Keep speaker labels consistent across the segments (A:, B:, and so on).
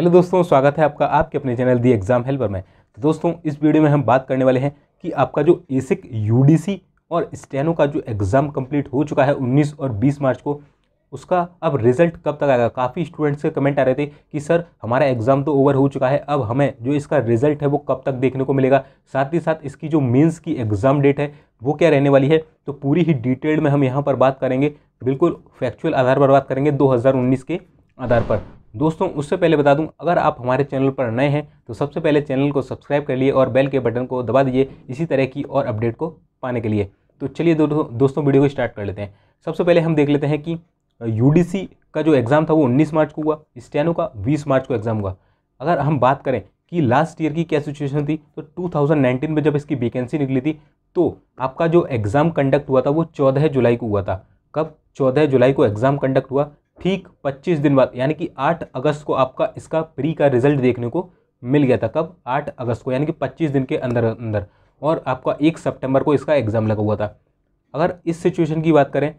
A: hello दोस्तों स्वागत है आपका आपके अपने चैनल दी एग्ज़ाम हेल्पर में तो दोस्तों इस वीडियो में हम बात करने वाले हैं कि आपका जो एसिक यूडीसी और स्टेनो का जो एग्ज़ाम कंप्लीट हो चुका है 19 और 20 मार्च को उसका अब रिजल्ट कब तक आएगा काफ़ी स्टूडेंट्स के कमेंट आ रहे थे कि सर हमारा एग्ज़ाम तो ओवर हो चुका है अब हमें जो इसका रिजल्ट है वो कब तक देखने को मिलेगा साथ ही साथ इसकी जो मीन्स की एग्ज़ाम डेट है वो क्या रहने वाली है तो पूरी ही डिटेल्ड में हम यहाँ पर बात करेंगे बिल्कुल फैक्चुअल आधार पर बात करेंगे दो के आधार पर दोस्तों उससे पहले बता दूं अगर आप हमारे चैनल पर नए हैं तो सबसे पहले चैनल को सब्सक्राइब कर लिए और बेल के बटन को दबा दीजिए इसी तरह की और अपडेट को पाने के लिए तो चलिए दो, दोस्तों वीडियो को स्टार्ट कर लेते हैं सबसे पहले हम देख लेते हैं कि यू का जो एग्ज़ाम था वो उन्नीस मार्च को हुआ स्टैनो का बीस मार्च को एग्ज़ाम हुआ अगर हम बात करें कि लास्ट ईयर की क्या सिचुएशन थी तो 2019 में जब इसकी वैकेंसी निकली थी तो आपका जो एग्ज़ाम कंडक्ट हुआ था वो चौदह जुलाई को हुआ था कब चौदह जुलाई को एग्ज़ाम कंडक्ट हुआ ठीक 25 दिन बाद यानी कि 8 अगस्त को आपका इसका प्री का रिजल्ट देखने को मिल गया था कब 8 अगस्त को यानी कि 25 दिन के अंदर अंदर और आपका एक सितंबर को इसका एग्ज़ाम लगा हुआ था अगर इस सिचुएशन की बात करें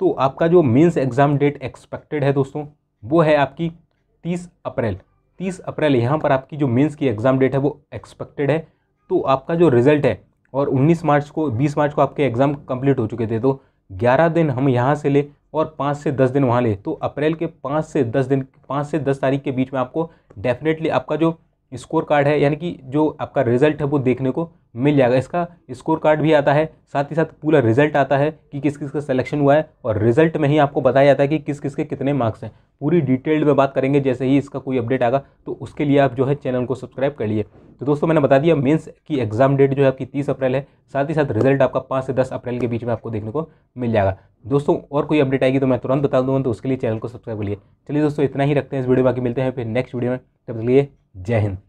A: तो आपका जो मेंस एग्ज़ाम डेट एक्सपेक्टेड है दोस्तों वो है आपकी तीस अप्रैल तीस अप्रैल यहाँ पर आपकी जो मीन्स की एग्ज़ाम डेट है वो एक्सपेक्टेड है तो आपका जो रिज़ल्ट है और 19 मार्च को 20 मार्च को आपके एग्ज़ाम कंप्लीट हो चुके थे तो 11 दिन हम यहाँ से ले और पाँच से दस दिन वहाँ ले तो अप्रैल के पाँच से दस दिन पाँच से दस तारीख के बीच में आपको डेफिनेटली आपका जो स्कोर कार्ड है यानी कि जो आपका रिजल्ट है वो देखने को मिल जाएगा इसका स्कोर कार्ड भी आता है साथ ही साथ पूरा रिजल्ट आता है कि किस किस का सिलेक्शन हुआ है और रिजल्ट में ही आपको बताया जाता है कि किस किस के कितने मार्क्स हैं पूरी डिटेल्ड में बात करेंगे जैसे ही इसका कोई अपडेट आएगा तो उसके लिए आप जो है चैनल को सब्सक्राइब कर लिए तो दोस्तों मैंने बता दिया मेंस की एग्जाम डेट जो है आपकी तीस अप्रैल है साथ ही साथ रिजल्ट आपका पाँच से दस अप्रैल के बीच में आपको देखने को मिल जाएगा दोस्तों और कोई अपडेट आएगी तो मैं तुरंत बता दूंगा तो उसके लिए चैनल को सब्सक्राइब करिए चलिए दोस्तों इतना ही रखते हैं इस वीडियो बाकी मिलते हैं फिर नेक्स्ट वीडियो में तब लिए जय हिंद